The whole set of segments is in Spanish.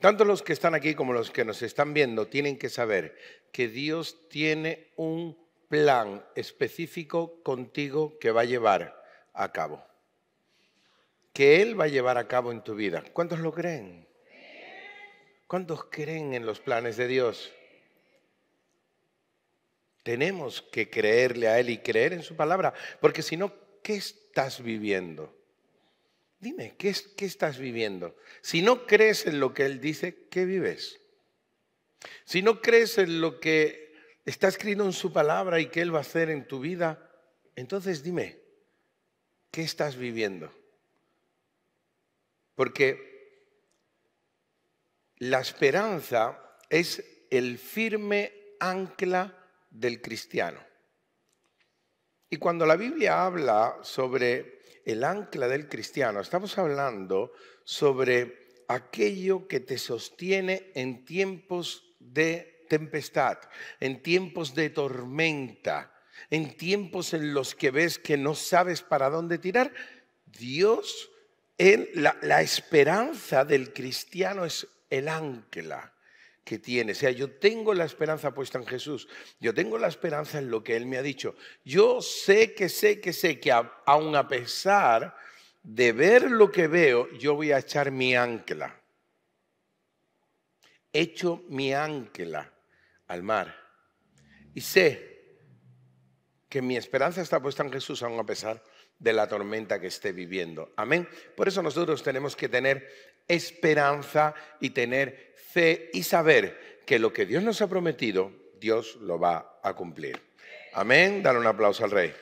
Tanto los que están aquí como los que nos están viendo tienen que saber que Dios tiene un plan específico contigo que va a llevar a cabo. Que Él va a llevar a cabo en tu vida. ¿Cuántos lo creen? ¿Cuántos creen en los planes de Dios? Tenemos que creerle a Él y creer en su palabra, porque si no, ¿qué estás viviendo? Dime, ¿qué, estás viviendo? Si no crees en lo que Él dice, ¿qué vives? Si no crees en lo que está escrito en su palabra y que Él va a hacer en tu vida, entonces dime, ¿qué estás viviendo? Porque la esperanza es el firme ancla del cristiano. Y cuando la Biblia habla sobre el ancla del cristiano. Estamos hablando sobre aquello que te sostiene en tiempos de tempestad, en tiempos de tormenta, en tiempos en los que ves que no sabes para dónde tirar. Dios, la esperanza del cristiano es el ancla que tiene. O sea, yo tengo la esperanza puesta en Jesús, yo tengo la esperanza en lo que Él me ha dicho. Yo sé que sé que sé que aun a pesar de ver lo que veo, yo voy a echar mi ancla. Echo mi ancla al mar. Y sé que mi esperanza está puesta en Jesús, aun a pesar de la tormenta que esté viviendo. Amén. Por eso nosotros tenemos que tener esperanza y tener fe y saber que lo que Dios nos ha prometido, Dios lo va a cumplir. Amén. Dale un aplauso al rey.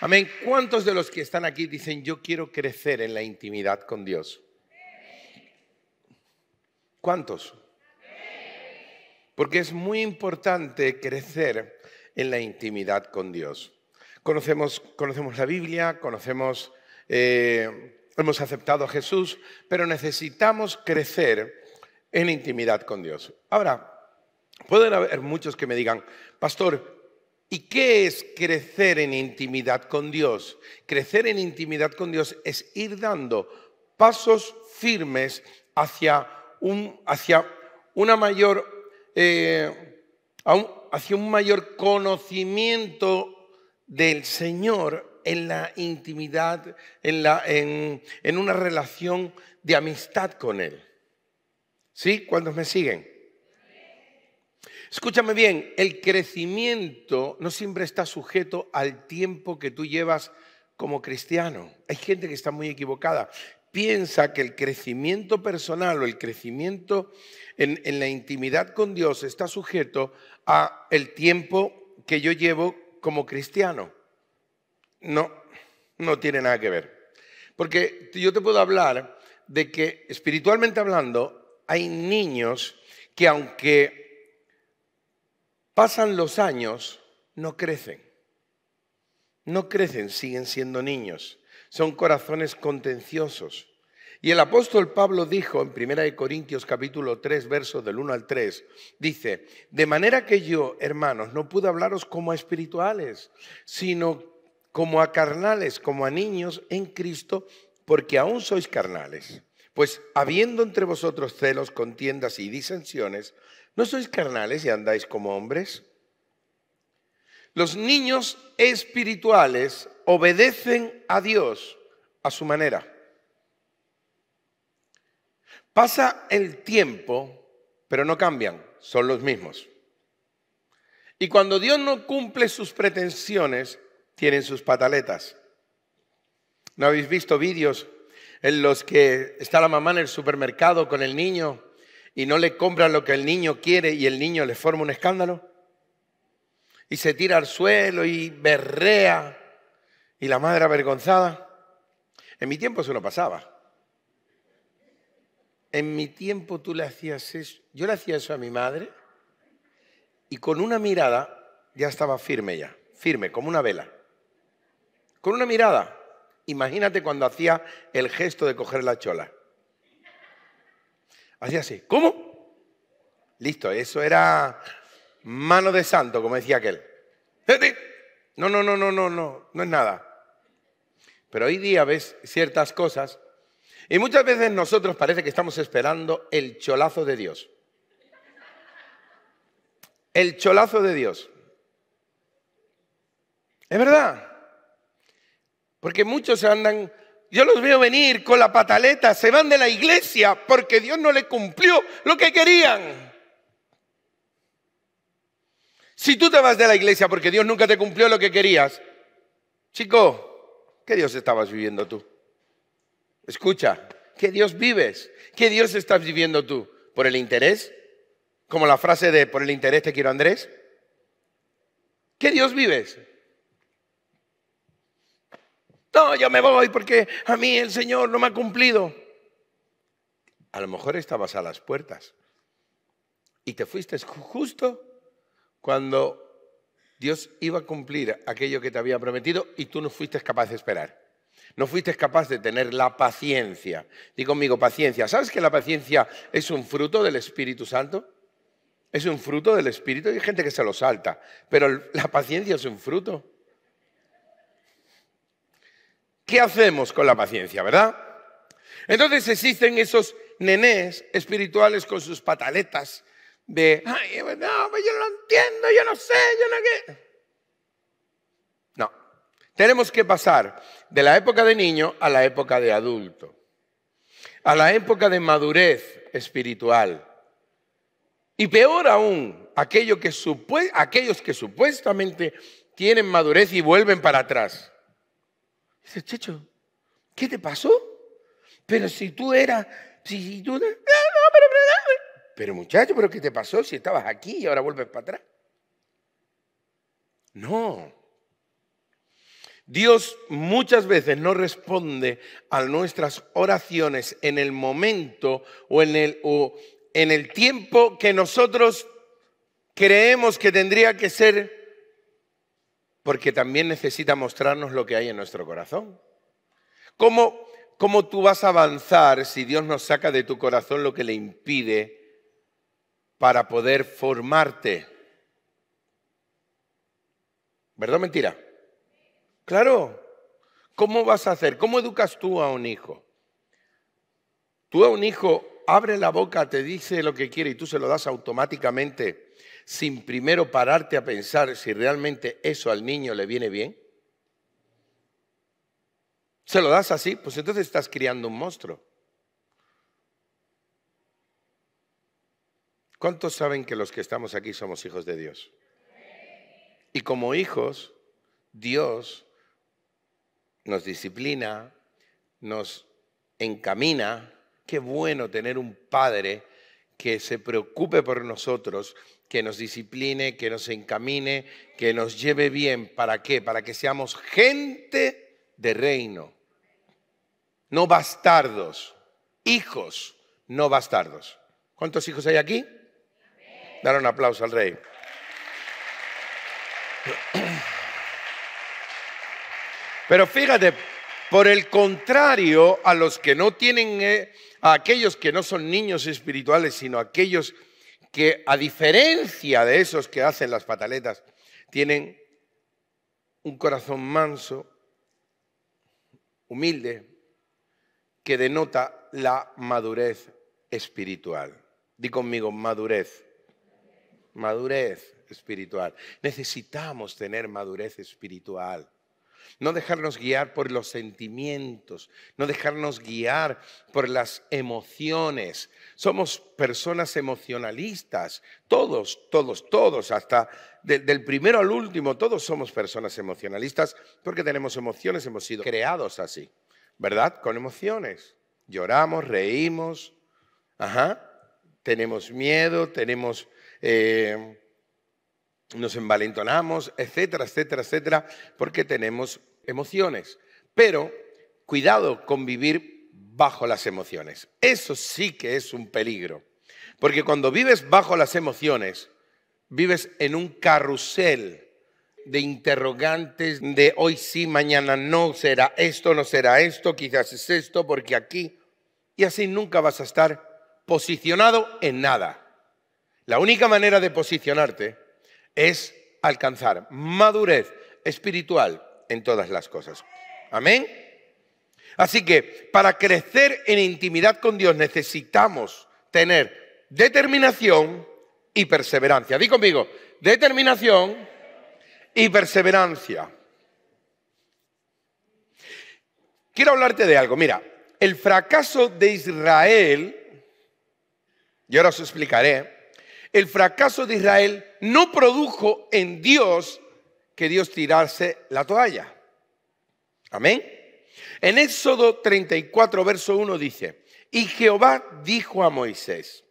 Amén. ¿Cuántos de los que están aquí dicen, yo quiero crecer en la intimidad con Dios? ¿Cuántos? Porque es muy importante crecer en la intimidad con Dios. Conocemos, conocemos la Biblia, conocemos eh, hemos aceptado a Jesús, pero necesitamos crecer en intimidad con Dios. Ahora, pueden haber muchos que me digan, pastor, ¿Y qué es crecer en intimidad con Dios? Crecer en intimidad con Dios es ir dando pasos firmes hacia, un, hacia una mayor, eh, hacia un mayor conocimiento del Señor en la intimidad, en, una relación de amistad con Él. ¿Sí? ¿Cuántos me siguen? Escúchame bien, el crecimiento no siempre está sujeto al tiempo que tú llevas como cristiano. Hay gente que está muy equivocada. Piensa que el crecimiento personal o el crecimiento en, en la intimidad con Dios está sujeto a el tiempo que yo llevo como cristiano. No, no tiene nada que ver. Porque yo te puedo hablar de que espiritualmente hablando hay niños que aunque pasan los años, no crecen. No crecen, siguen siendo niños. Son corazones contenciosos. Y el apóstol Pablo dijo en 1 Corintios capítulo 3, versos del 1 al 3, dice, de manera que yo, hermanos, no pude hablaros como espirituales, sino como a carnales, como a niños en Cristo, porque aún sois carnales. Pues habiendo entre vosotros celos, contiendas y disensiones, ¿no sois carnales y andáis como hombres? Los niños espirituales obedecen a Dios a su manera. Pasa el tiempo, pero no cambian, son los mismos. Y cuando Dios no cumple sus pretensiones, tienen sus pataletas. ¿No habéis visto vídeos en los que está la mamá en el supermercado con el niño y no le compran lo que el niño quiere y el niño le forma un escándalo? Y se tira al suelo y berrea y la madre avergonzada. En mi tiempo eso no pasaba. En mi tiempo tú le hacías eso. Yo le hacía eso a mi madre y con una mirada ya estaba firme ya, firme, como una vela. Con una mirada. Imagínate cuando hacía el gesto de coger la chola. Hacía así. ¿Cómo? Listo, eso era mano de santo, como decía aquel. No, no, no, no, no, no, no es nada. Pero hoy día ves ciertas cosas y muchas veces nosotros parece que estamos esperando el cholazo de Dios. El cholazo de Dios. Es verdad. Porque muchos andan, yo los veo venir con la pataleta, se van de la iglesia porque Dios no le cumplió lo que querían. Si tú te vas de la iglesia porque Dios nunca te cumplió lo que querías, chico, ¿qué Dios estabas viviendo tú? Escucha, ¿qué Dios vives? ¿Qué Dios estás viviendo tú? ¿Por el interés? Como la frase de, por el interés te quiero Andrés. ¿Qué Dios vives? No, yo me voy porque a mí el Señor no me ha cumplido. A lo mejor estabas a las puertas y te fuiste justo cuando Dios iba a cumplir aquello que te había prometido y tú no fuiste capaz de esperar. No fuiste capaz de tener la paciencia. Di conmigo, paciencia. ¿Sabes que la paciencia es un fruto del Espíritu Santo? Es un fruto del Espíritu. Hay gente que se lo salta, pero la paciencia es un fruto. ¿Qué hacemos con la paciencia, verdad? Entonces existen esos nenés espirituales con sus pataletas de, ay, no, yo no lo entiendo, yo no sé, yo no qué. No, tenemos que pasar de la época de niño a la época de adulto, a la época de madurez espiritual. Y peor aún, aquellos que supuestamente tienen madurez y vuelven para atrás. Dice, Checho, ¿qué te pasó? Pero si tú eras, si, tú... No, no, pero, pero muchacho, ¿pero qué te pasó si estabas aquí y ahora vuelves para atrás? No. Dios muchas veces no responde a nuestras oraciones en el momento o en el, o en el tiempo que nosotros creemos que tendría que ser porque también necesita mostrarnos lo que hay en nuestro corazón. ¿Cómo, ¿Cómo tú vas a avanzar si Dios nos saca de tu corazón lo que le impide para poder formarte? ¿Verdad o mentira? Claro. ¿Cómo vas a hacer? ¿Cómo educas tú a un hijo? Tú a un hijo abre la boca, te dice lo que quiere y tú se lo das automáticamente sin primero pararte a pensar si realmente eso al niño le viene bien? ¿Se lo das así? Pues entonces estás criando un monstruo. ¿Cuántos saben que los que estamos aquí somos hijos de Dios? Y como hijos, Dios nos disciplina, nos encamina. Qué bueno tener un padre que se preocupe por nosotros, que nos discipline, que nos encamine, que nos lleve bien. ¿Para qué? Para que seamos gente de reino, no bastardos, hijos, no bastardos. ¿Cuántos hijos hay aquí? Dar un aplauso al rey. Pero fíjate, por el contrario, a los que no tienen, eh, a aquellos que no son niños espirituales, sino aquellos que a diferencia de esos que hacen las pataletas, tienen un corazón manso, humilde, que denota la madurez espiritual. Di conmigo, madurez. Madurez espiritual. Necesitamos tener madurez espiritual no dejarnos guiar por los sentimientos, no dejarnos guiar por las emociones. Somos personas emocionalistas, todos, todos, todos, hasta del primero al último, todos somos personas emocionalistas porque tenemos emociones, hemos sido creados así, ¿verdad? Con emociones. Lloramos, reímos, ajá, tenemos miedo, tenemos... Eh, nos envalentonamos, etcétera, etcétera, etcétera, porque tenemos emociones. Pero cuidado con vivir bajo las emociones. Eso sí que es un peligro. Porque cuando vives bajo las emociones, vives en un carrusel de interrogantes de hoy sí, mañana no, será esto, no será esto, quizás es esto, porque aquí. Y así nunca vas a estar posicionado en nada. La única manera de posicionarte es alcanzar madurez espiritual en todas las cosas. Amén. Así que para crecer en intimidad con Dios necesitamos tener determinación y perseverancia. Di conmigo, determinación y perseverancia. Quiero hablarte de algo. Mira, el fracaso de Israel, yo ahora os explicaré, el fracaso de Israel no produjo en Dios que Dios tirase la toalla. Amén. En Éxodo 34, verso 1 dice, y Jehová dijo a Moisés,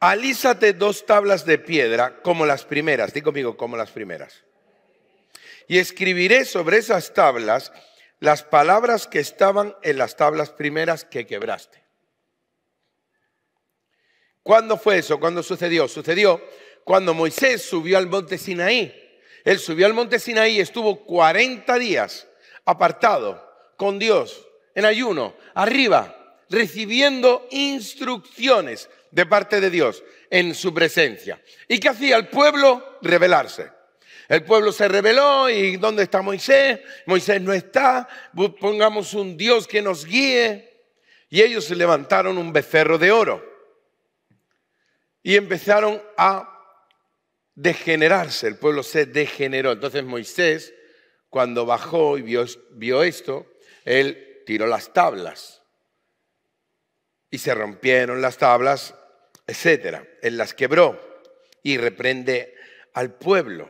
alízate dos tablas de piedra como las primeras, Digo, conmigo, como las primeras, y escribiré sobre esas tablas las palabras que estaban en las tablas primeras que quebraste. ¿Cuándo fue eso? ¿Cuándo sucedió? Sucedió cuando Moisés subió al monte Sinaí. Él subió al monte Sinaí y estuvo 40 días apartado con Dios, en ayuno, arriba, recibiendo instrucciones de parte de Dios en su presencia. ¿Y qué hacía el pueblo? Rebelarse. El pueblo se rebeló y ¿dónde está Moisés? Moisés no está, pongamos un Dios que nos guíe. Y ellos levantaron un becerro de oro. Y empezaron a degenerarse, el pueblo se degeneró. Entonces Moisés, cuando bajó y vio, esto, él tiró las tablas y se rompieron las tablas, etcétera. Él las quebró y reprende al pueblo.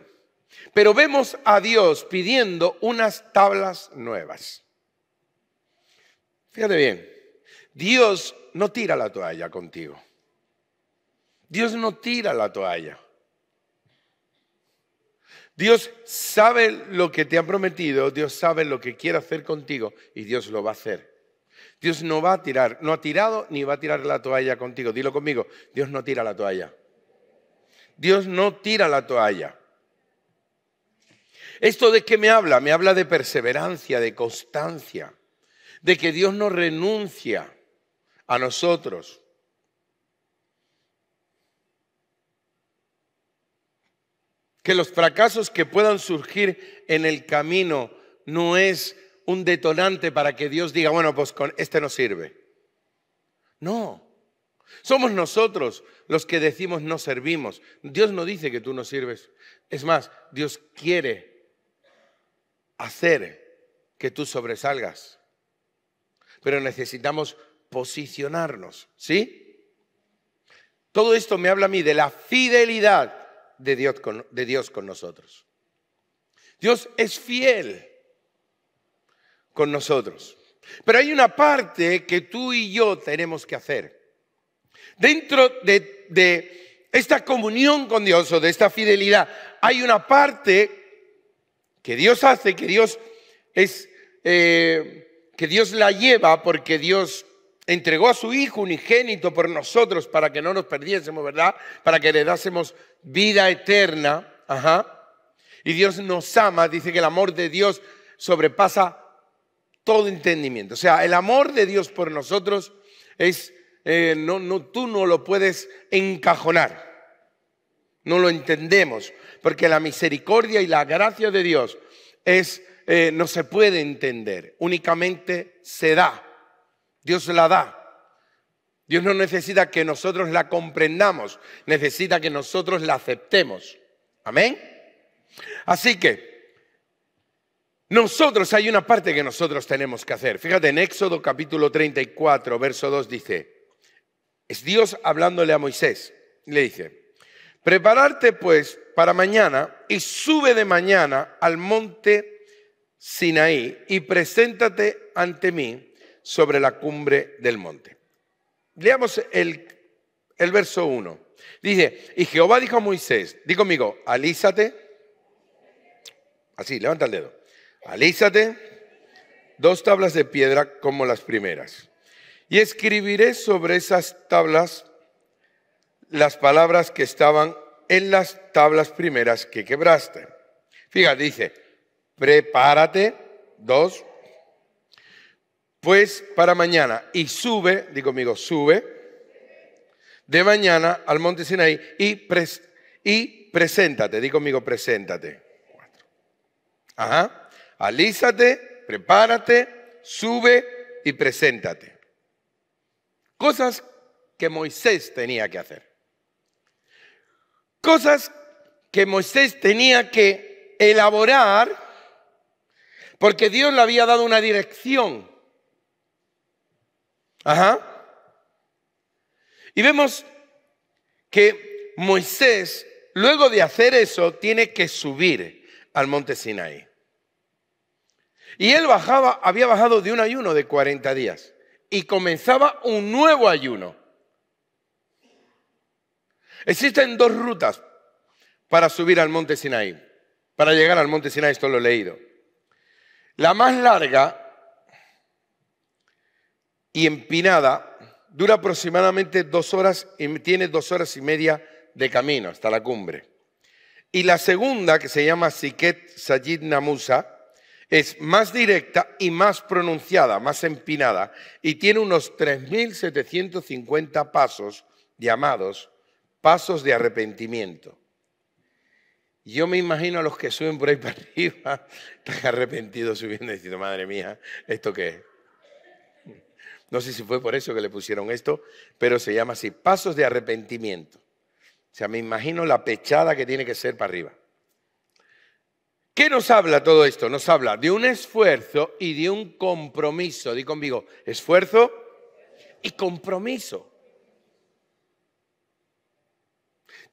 Pero vemos a Dios pidiendo unas tablas nuevas. Fíjate bien, Dios no tira la toalla contigo. Dios no tira la toalla. Dios sabe lo que te ha prometido, Dios sabe lo que quiere hacer contigo y Dios lo va a hacer. Dios no va a tirar, no ha tirado ni va a tirar la toalla contigo. Dilo conmigo, Dios no tira la toalla. Dios no tira la toalla. ¿Esto de qué me habla? Me habla de perseverancia, de constancia, de que Dios no renuncia a nosotros. que los fracasos que puedan surgir en el camino no es un detonante para que Dios diga, bueno, pues con este no sirve. No. Somos nosotros los que decimos no servimos. Dios no dice que tú no sirves. Es más, Dios quiere hacer que tú sobresalgas. Pero necesitamos posicionarnos, ¿sí? Todo esto me habla a mí de la fidelidad de Dios con, de Dios con nosotros. Dios es fiel con nosotros. Pero hay una parte que tú y yo tenemos que hacer. Dentro de, esta comunión con Dios o de esta fidelidad, hay una parte que Dios hace, que Dios es, eh, que Dios la lleva porque Dios entregó a su Hijo unigénito por nosotros para que no nos perdiésemos, ¿verdad? Para que le dásemos vida eterna. Ajá. Y Dios nos ama, dice que el amor de Dios sobrepasa todo entendimiento. O sea, el amor de Dios por nosotros es, eh, no, tú no lo puedes encajonar. No lo entendemos, porque la misericordia y la gracia de Dios es, eh, no se puede entender, únicamente se da. Dios la da. Dios no necesita que nosotros la comprendamos, necesita que nosotros la aceptemos. Amén. Así que nosotros hay una parte que nosotros tenemos que hacer. Fíjate, en Éxodo capítulo 34, verso 2 dice, es Dios hablándole a Moisés. Le dice, prepararte pues para mañana y sube de mañana al monte Sinaí y preséntate ante mí sobre la cumbre del monte. Leamos el, verso 1. Dice, y Jehová dijo a Moisés, di conmigo, alízate, así, levanta el dedo, alízate dos tablas de piedra como las primeras, y escribiré sobre esas tablas las palabras que estaban en las tablas primeras que quebraste. Fíjate, dice, prepárate, dos, pues para mañana. Y sube, digo conmigo, sube de mañana al monte Sinaí y, y preséntate, digo conmigo, preséntate. Ajá. Alízate, prepárate, sube y preséntate. Cosas que Moisés tenía que hacer. Cosas que Moisés tenía que elaborar porque Dios le había dado una dirección Ajá. Y vemos que Moisés, luego de hacer eso, tiene que subir al monte Sinaí. Y él bajaba, había bajado de un ayuno de 40 días y comenzaba un nuevo ayuno. Existen dos rutas para subir al monte Sinaí, para llegar al monte Sinaí, esto lo he leído. La más larga y empinada, dura aproximadamente dos horas y tiene dos horas y media de camino hasta la cumbre. Y la segunda, que se llama Siket Sayid Namusa, es más directa y más pronunciada, más empinada, y tiene unos 3.750 pasos llamados pasos de arrepentimiento. Yo me imagino a los que suben por ahí para arriba, arrepentidos subiendo y diciendo, madre mía, ¿esto qué es? No sé si fue por eso que le pusieron esto, pero se llama así, pasos de arrepentimiento. O sea, me imagino la pechada que tiene que ser para arriba. ¿Qué nos habla todo esto? Nos habla de un esfuerzo y de un compromiso. Di conmigo, esfuerzo y compromiso.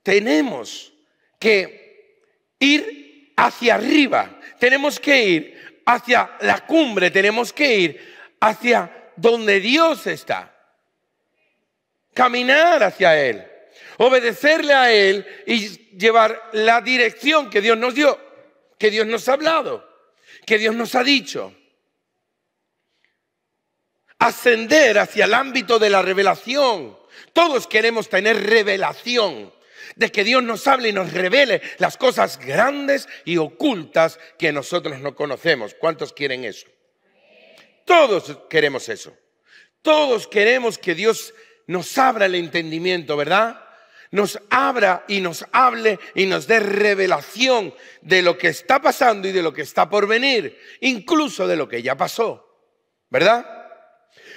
Tenemos que ir hacia arriba, tenemos que ir hacia la cumbre, tenemos que ir hacia donde Dios está. Caminar hacia Él, obedecerle a Él y llevar la dirección que Dios nos dio, que Dios nos ha hablado, que Dios nos ha dicho. Ascender hacia el ámbito de la revelación. Todos queremos tener revelación de que Dios nos hable y nos revele las cosas grandes y ocultas que nosotros no conocemos. ¿Cuántos quieren eso? Todos queremos eso. Todos queremos que Dios nos abra el entendimiento, ¿verdad? Nos abra y nos hable y nos dé revelación de lo que está pasando y de lo que está por venir, incluso de lo que ya pasó, ¿verdad?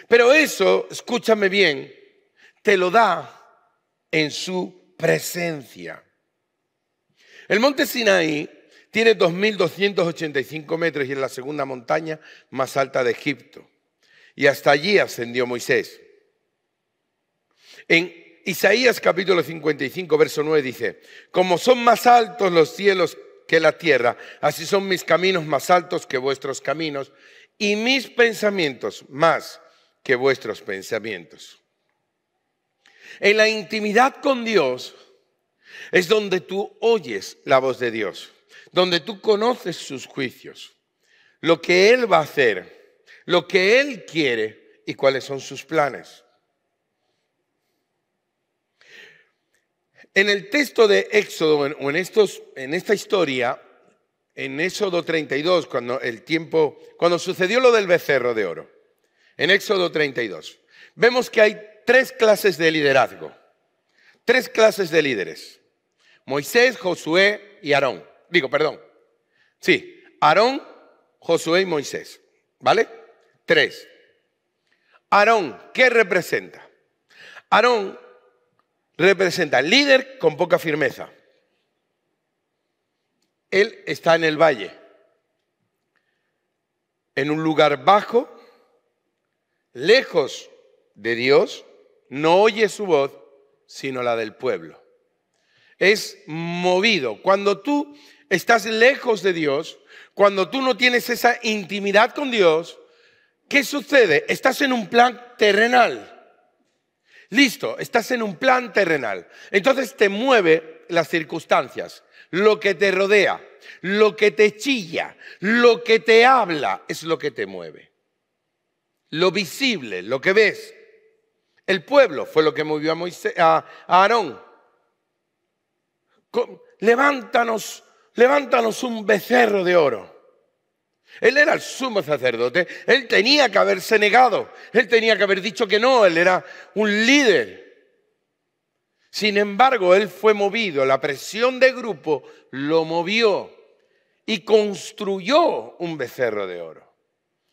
Pero eso, escúchame bien, te lo da en su presencia. El monte Sinaí tiene 2.285 metros y es la segunda montaña más alta de Egipto. Y hasta allí ascendió Moisés. En Isaías capítulo 55, verso 9 dice, como son más altos los cielos que la tierra, así son mis caminos más altos que vuestros caminos y mis pensamientos más que vuestros pensamientos. En la intimidad con Dios es donde tú oyes la voz de Dios donde tú conoces sus juicios, lo que Él va a hacer, lo que Él quiere y cuáles son sus planes. En el texto de Éxodo, o en, esta historia, en Éxodo 32, cuando el tiempo, cuando sucedió lo del becerro de oro, en Éxodo 32, vemos que hay tres clases de liderazgo, tres clases de líderes, Moisés, Josué y Aarón. Digo, perdón. Sí, Aarón, Josué y Moisés. ¿Vale? Tres. Aarón, ¿qué representa? Aarón representa al líder con poca firmeza. Él está en el valle, en un lugar bajo, lejos de Dios, no oye su voz, sino la del pueblo. Es movido. Cuando tú estás lejos de Dios, cuando tú no tienes esa intimidad con Dios, ¿qué sucede? Estás en un plan terrenal. Listo, estás en un plan terrenal. Entonces te mueve las circunstancias, lo que te rodea, lo que te chilla, lo que te habla, es lo que te mueve. Lo visible, lo que ves. El pueblo fue lo que movió a, a Aarón. Levántanos levántanos un becerro de oro. Él era el sumo sacerdote, él tenía que haberse negado, él tenía que haber dicho que no, él era un líder. Sin embargo, él fue movido, la presión de grupo lo movió y construyó un becerro de oro.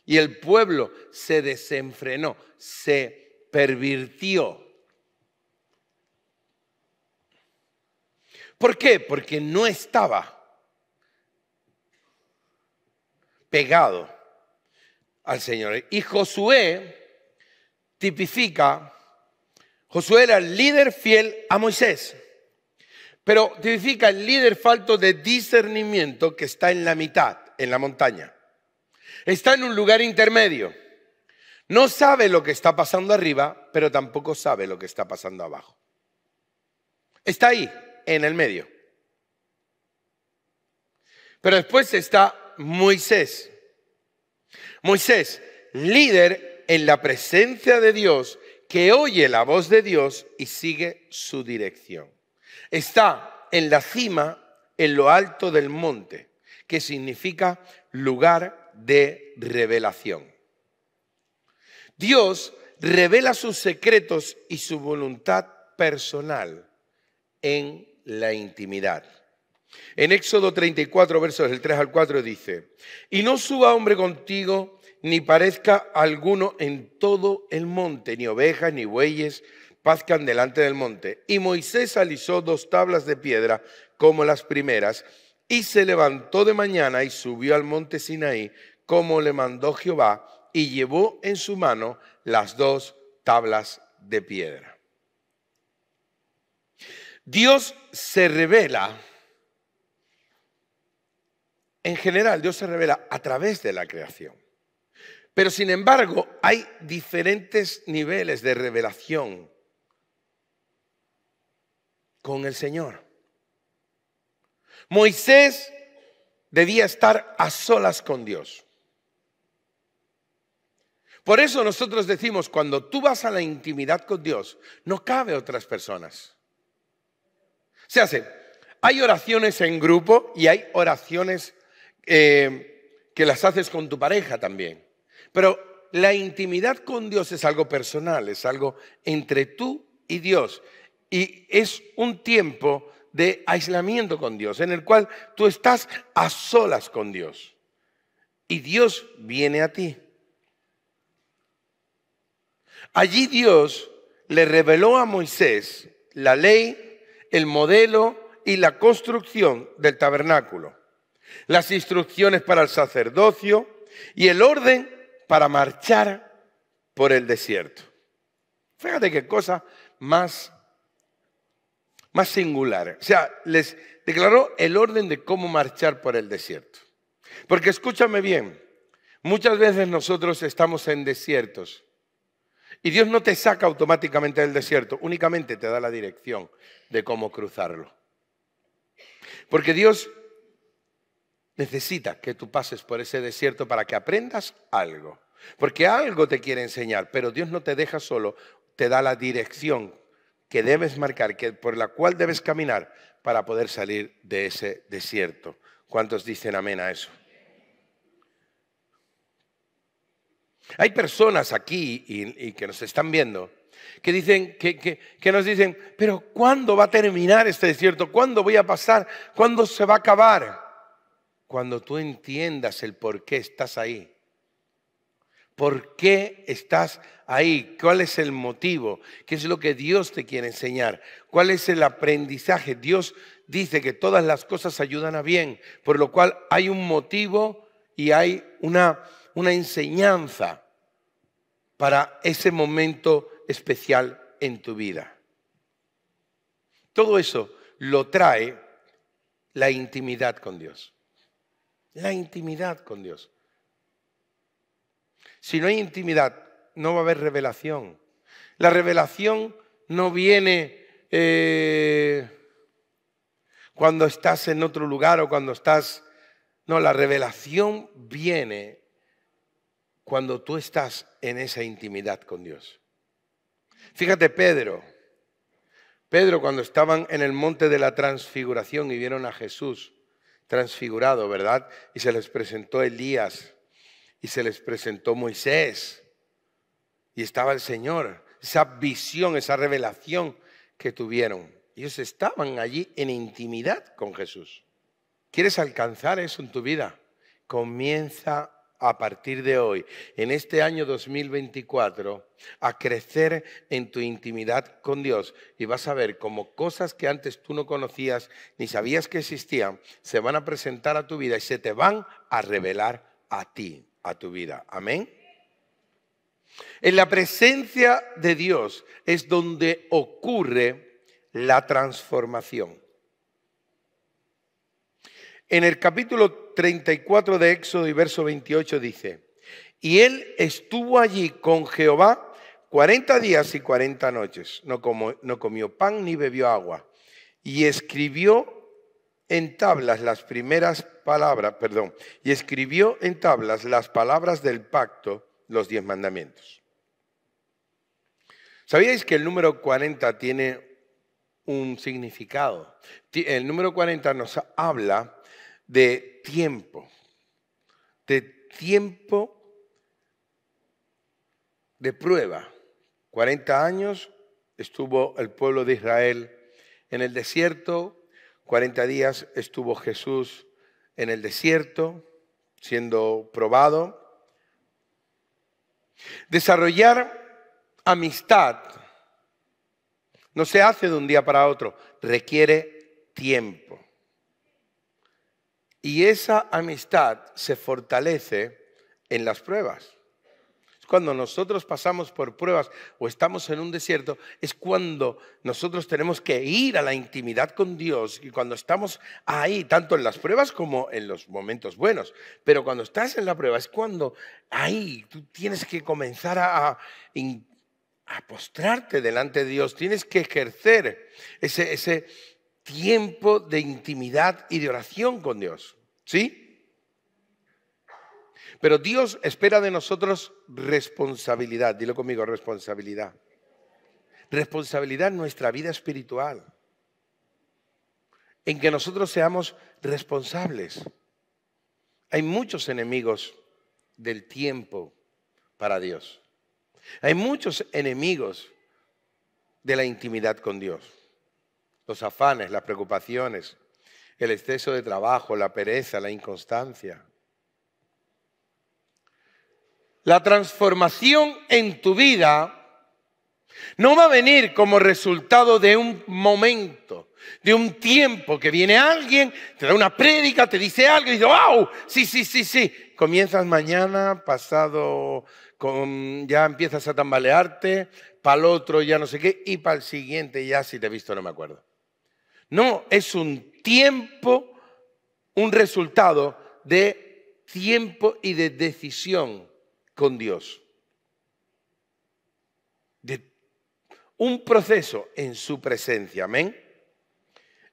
Y el pueblo se desenfrenó, se pervirtió. ¿Por qué? Porque no estaba pegado al Señor. Y Josué tipifica, Josué era el líder fiel a Moisés, pero tipifica el líder falto de discernimiento que está en la mitad, en la montaña. Está en un lugar intermedio. No sabe lo que está pasando arriba, pero tampoco sabe lo que está pasando abajo. Está ahí, en el medio. Pero después está Moisés. líder en la presencia de Dios, que oye la voz de Dios y sigue su dirección. Está en la cima, en lo alto del monte, que significa lugar de revelación. Dios revela sus secretos y su voluntad personal en la intimidad. En Éxodo 34, versos del 3 al 4 dice, y no suba hombre contigo, ni parezca alguno en todo el monte, ni ovejas, ni bueyes, pazcan delante del monte. Y Moisés alisó dos tablas de piedra como las primeras, y se levantó de mañana y subió al monte Sinaí, como le mandó Jehová, y llevó en su mano las dos tablas de piedra. Dios se revela en general, Dios se revela a través de la creación. Pero sin embargo, hay diferentes niveles de revelación con el Señor. Moisés debía estar a solas con Dios. Por eso nosotros decimos, cuando tú vas a la intimidad con Dios, no cabe otras personas. Se hace, hay oraciones en grupo y hay oraciones eh, que las haces con tu pareja también. Pero la intimidad con Dios es algo personal, es algo entre tú y Dios. Y es un tiempo de aislamiento con Dios, en el cual tú estás a solas con Dios. Y Dios viene a ti. Allí Dios le reveló a Moisés la ley, el modelo y la construcción del tabernáculo las instrucciones para el sacerdocio y el orden para marchar por el desierto. Fíjate qué cosa más, más singular. O sea, les declaró el orden de cómo marchar por el desierto. Porque escúchame bien, muchas veces nosotros estamos en desiertos y Dios no te saca automáticamente del desierto, únicamente te da la dirección de cómo cruzarlo. Porque Dios necesita que tú pases por ese desierto para que aprendas algo. Porque algo te quiere enseñar, pero Dios no te deja solo, te da la dirección que debes marcar, que por la cual debes caminar para poder salir de ese desierto. ¿Cuántos dicen amén a eso? Hay personas aquí y, que nos están viendo que dicen que, nos dicen, pero ¿cuándo va a terminar este desierto? ¿Cuándo voy a pasar? ¿Cuándo se va a acabar? cuando tú entiendas el por qué estás ahí. ¿Por qué estás ahí? ¿Cuál es el motivo? ¿Qué es lo que Dios te quiere enseñar? ¿Cuál es el aprendizaje? Dios dice que todas las cosas ayudan a bien, por lo cual hay un motivo y hay una, enseñanza para ese momento especial en tu vida. Todo eso lo trae la intimidad con Dios. La intimidad con Dios. Si no hay intimidad, no va a haber revelación. La revelación no viene eh, cuando estás en otro lugar o cuando estás... No, la revelación viene cuando tú estás en esa intimidad con Dios. Fíjate Pedro. Pedro cuando estaban en el monte de la transfiguración y vieron a Jesús, transfigurado, ¿verdad? Y se les presentó Elías y se les presentó Moisés y estaba el Señor. Esa visión, esa revelación que tuvieron. Ellos estaban allí en intimidad con Jesús. ¿Quieres alcanzar eso en tu vida? Comienza a partir de hoy, en este año 2024, a crecer en tu intimidad con Dios y vas a ver cómo cosas que antes tú no conocías ni sabías que existían, se van a presentar a tu vida y se te van a revelar a ti, a tu vida. Amén. En la presencia de Dios es donde ocurre la transformación. En el capítulo 34 de Éxodo y verso 28 dice, y él estuvo allí con Jehová 40 días y 40 noches, no, como, no comió pan ni bebió agua, y escribió en tablas las primeras palabras, perdón, y escribió en tablas las palabras del pacto, los diez mandamientos. ¿Sabíais que el número 40 tiene un significado? El número 40 nos habla de tiempo, de tiempo de prueba. 40 años estuvo el pueblo de Israel en el desierto, 40 días estuvo Jesús en el desierto siendo probado. Desarrollar amistad no se hace de un día para otro, requiere tiempo. Y esa amistad se fortalece en las pruebas. Cuando nosotros pasamos por pruebas o estamos en un desierto, es cuando nosotros tenemos que ir a la intimidad con Dios y cuando estamos ahí, tanto en las pruebas como en los momentos buenos. Pero cuando estás en la prueba es cuando ahí tú tienes que comenzar a, postrarte delante de Dios, tienes que ejercer ese, tiempo de intimidad y de oración con Dios. ¿Sí? Pero Dios espera de nosotros responsabilidad. Dilo conmigo, responsabilidad. Responsabilidad en nuestra vida espiritual. En que nosotros seamos responsables. Hay muchos enemigos del tiempo para Dios. Hay muchos enemigos de la intimidad con Dios. Los afanes, las preocupaciones, el exceso de trabajo, la pereza, la inconstancia. La transformación en tu vida no va a venir como resultado de un momento, de un tiempo que viene alguien, te da una prédica, te dice algo y dice, ¡wow! Sí, sí, sí, sí. Comienzas mañana, pasado, con, ya empiezas a tambalearte, para el otro ya no sé qué, y para el siguiente ya si te he visto no me acuerdo. No, es un tiempo un resultado de tiempo y de decisión con Dios. De un proceso en su presencia, amén.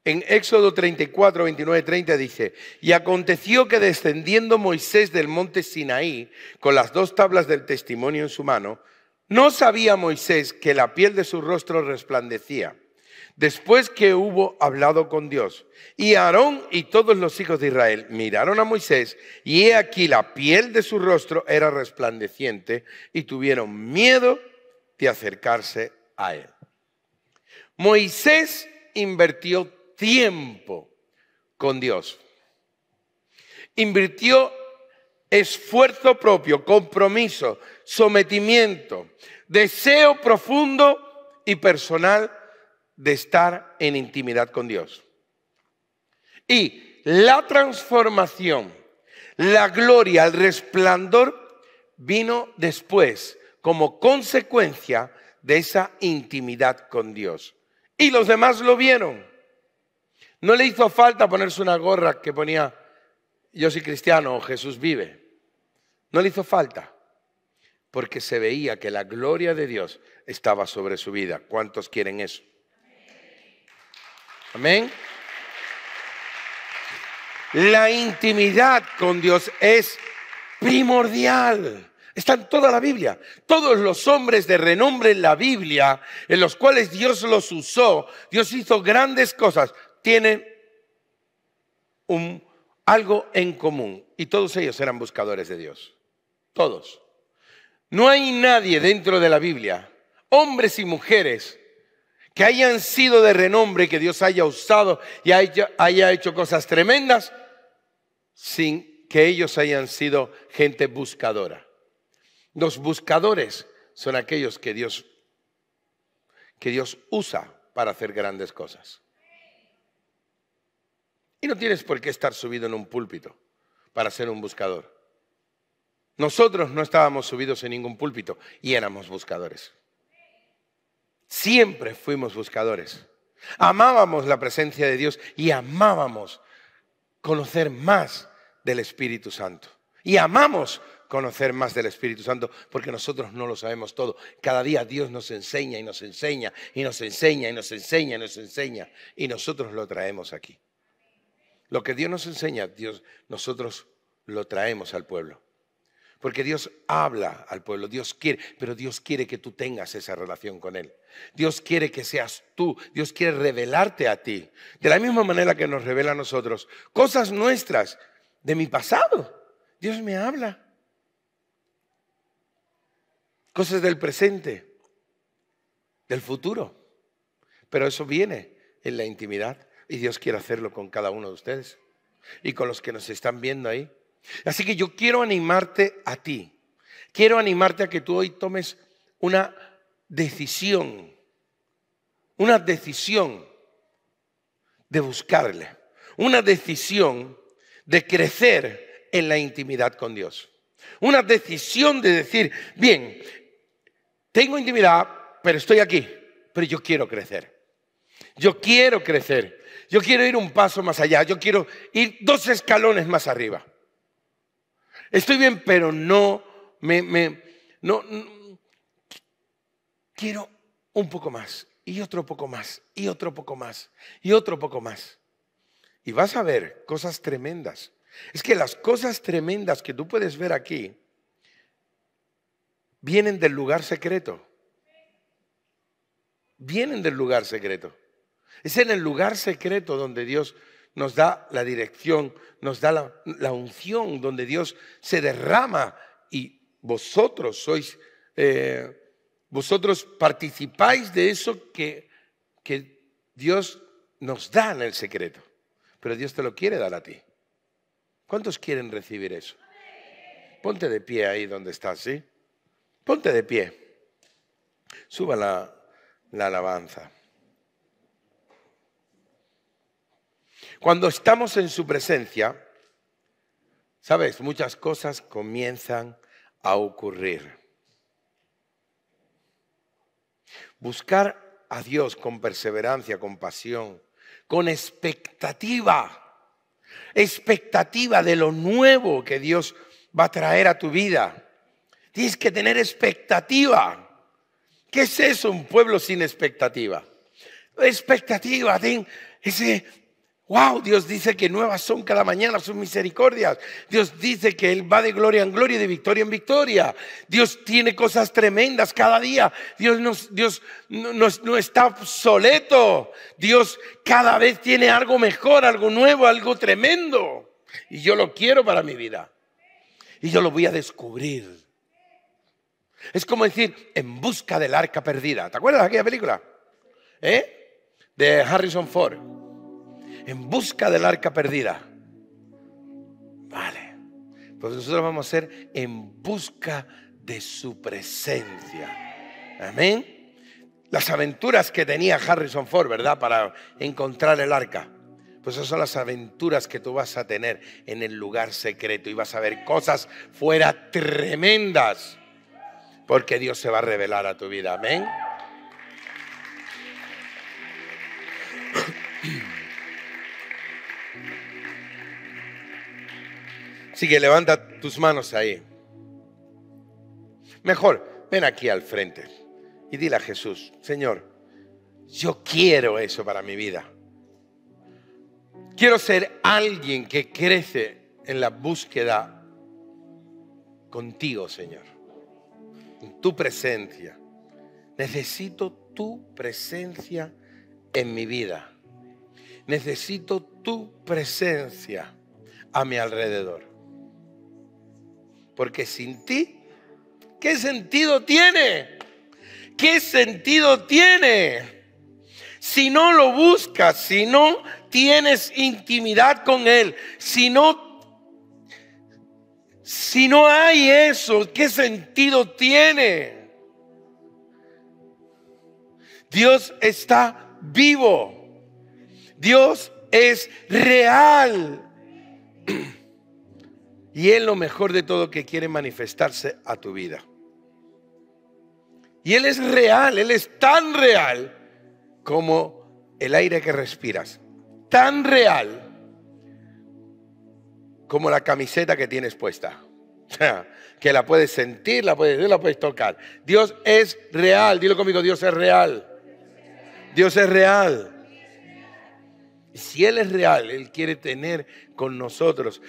En Éxodo 34, 29, 30 dice, y aconteció que descendiendo Moisés del monte Sinaí, con las dos tablas del testimonio en su mano, no sabía Moisés que la piel de su rostro resplandecía Después que hubo hablado con Dios, y Aarón y todos los hijos de Israel miraron a Moisés, y he aquí la piel de su rostro era resplandeciente, y tuvieron miedo de acercarse a él. Moisés invirtió tiempo con Dios. Invirtió esfuerzo propio, compromiso, sometimiento, deseo profundo y personal de estar en intimidad con Dios. Y la transformación, la gloria, el resplandor vino después como consecuencia de esa intimidad con Dios. Y los demás lo vieron. No le hizo falta ponerse una gorra que ponía yo soy cristiano o Jesús vive. No le hizo falta, porque se veía que la gloria de Dios estaba sobre su vida. ¿Cuántos quieren eso? Amén. La intimidad con Dios es primordial. Está en toda la Biblia. Todos los hombres de renombre en la Biblia, en los cuales Dios los usó, Dios hizo grandes cosas, tienen algo en común. Y todos ellos eran buscadores de Dios. Todos. No hay nadie dentro de la Biblia, hombres y mujeres, que hayan sido de renombre, que Dios haya usado y haya, hecho cosas tremendas, sin que ellos hayan sido gente buscadora. Los buscadores son aquellos que Dios, que Dios usa para hacer grandes cosas. Y no tienes por qué estar subido en un púlpito para ser un buscador. Nosotros no estábamos subidos en ningún púlpito y éramos buscadores. Siempre fuimos buscadores. Amábamos la presencia de Dios y amábamos conocer más del Espíritu Santo. Y amamos conocer más del Espíritu Santo porque nosotros no lo sabemos todo. Cada día Dios nos enseña y nos enseña y nos enseña y nos enseña y nos enseña y nosotros lo traemos aquí. Lo que Dios nos enseña, Dios, nosotros lo traemos al pueblo. Porque Dios habla al pueblo, Dios quiere, pero Dios quiere que tú tengas esa relación con Él. Dios quiere que seas tú, Dios quiere revelarte a ti. De la misma manera que nos revela a nosotros cosas nuestras de mi pasado. Dios me habla. Cosas del presente, del futuro. Pero eso viene en la intimidad y Dios quiere hacerlo con cada uno de ustedes y con los que nos están viendo ahí. Así que yo quiero animarte a ti. Quiero animarte a que tú hoy tomes una decisión. Una decisión de buscarle. Una decisión de crecer en la intimidad con Dios. Una decisión de decir, bien, tengo intimidad, pero estoy aquí, pero yo quiero crecer. Yo quiero crecer. Yo quiero ir un paso más allá. Yo quiero ir dos escalones más arriba. Estoy bien, pero no me, me no, quiero un poco más y otro poco más y otro poco más y otro poco más. Y vas a ver cosas tremendas. Es que las cosas tremendas que tú puedes ver aquí vienen del lugar secreto. Vienen del lugar secreto. Es en el lugar secreto donde Dios nos da la dirección, nos da la, unción donde Dios se derrama y vosotros sois, eh, vosotros participáis de eso que, Dios nos da en el secreto, pero Dios te lo quiere dar a ti. ¿Cuántos quieren recibir eso? Ponte de pie ahí donde estás, ¿sí? Ponte de pie. Suba la alabanza. Cuando estamos en su presencia, sabes, muchas cosas comienzan a ocurrir. Buscar a Dios con perseverancia, con pasión, con expectativa, expectativa de lo nuevo que Dios va a traer a tu vida. Tienes que tener expectativa. ¿Qué es eso, un pueblo sin expectativa? Expectativa, ten ese Wow, Dios dice que nuevas son cada mañana sus misericordias. Dios dice que Él va de gloria en gloria y de victoria en victoria. Dios tiene cosas tremendas cada día. Dios, nos, Dios no, está obsoleto. Dios cada vez tiene algo mejor, algo nuevo, algo tremendo. Y yo lo quiero para mi vida. Y yo lo voy a descubrir. Es como decir, en busca del arca perdida. ¿Te acuerdas de aquella película? ¿Eh? De Harrison Ford en busca del arca perdida. Vale. Pues nosotros vamos a ser en busca de su presencia. Amén. Las aventuras que tenía Harrison Ford, ¿verdad? Para encontrar el arca. Pues esas son las aventuras que tú vas a tener en el lugar secreto y vas a ver cosas fuera tremendas. Porque Dios se va a revelar a tu vida. Amén. Así que levanta tus manos ahí. Mejor, ven aquí al frente y dile a Jesús, Señor, yo quiero eso para mi vida. Quiero ser alguien que crece en la búsqueda contigo, Señor, en tu presencia. Necesito tu presencia en mi vida. Necesito tu presencia a mi alrededor. Porque sin ti, ¿qué sentido tiene? ¿Qué sentido tiene? Si no lo buscas, si no tienes intimidad con Él, si no si no hay eso, ¿qué sentido tiene? Dios está vivo. Dios es real. Y Él lo mejor de todo que quiere manifestarse a tu vida. Y Él es real, Él es tan real como el aire que respiras. Tan real como la camiseta que tienes puesta. que la puedes sentir, la puedes, la puedes tocar. Dios es real. Dilo conmigo, Dios es real. Dios es real. Si Él es real, Él quiere tener con nosotros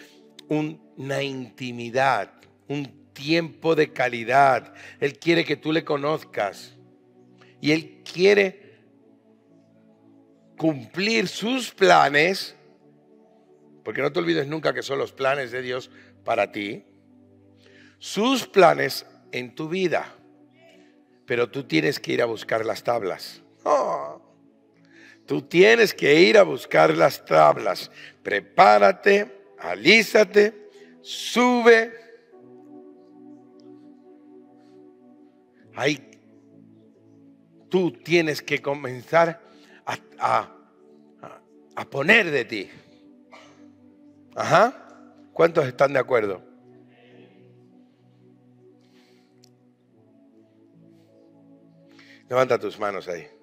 una intimidad, un tiempo de calidad. Él quiere que tú le conozcas. Y Él quiere cumplir sus planes, porque no te olvides nunca que son los planes de Dios para ti, sus planes en tu vida. Pero tú tienes que ir a buscar las tablas. Oh. tú tienes que ir a buscar las tablas. Prepárate alízate, sube. Ahí tú tienes que comenzar a, a poner de ti. Ajá. ¿Cuántos están de acuerdo? Levanta tus manos ahí.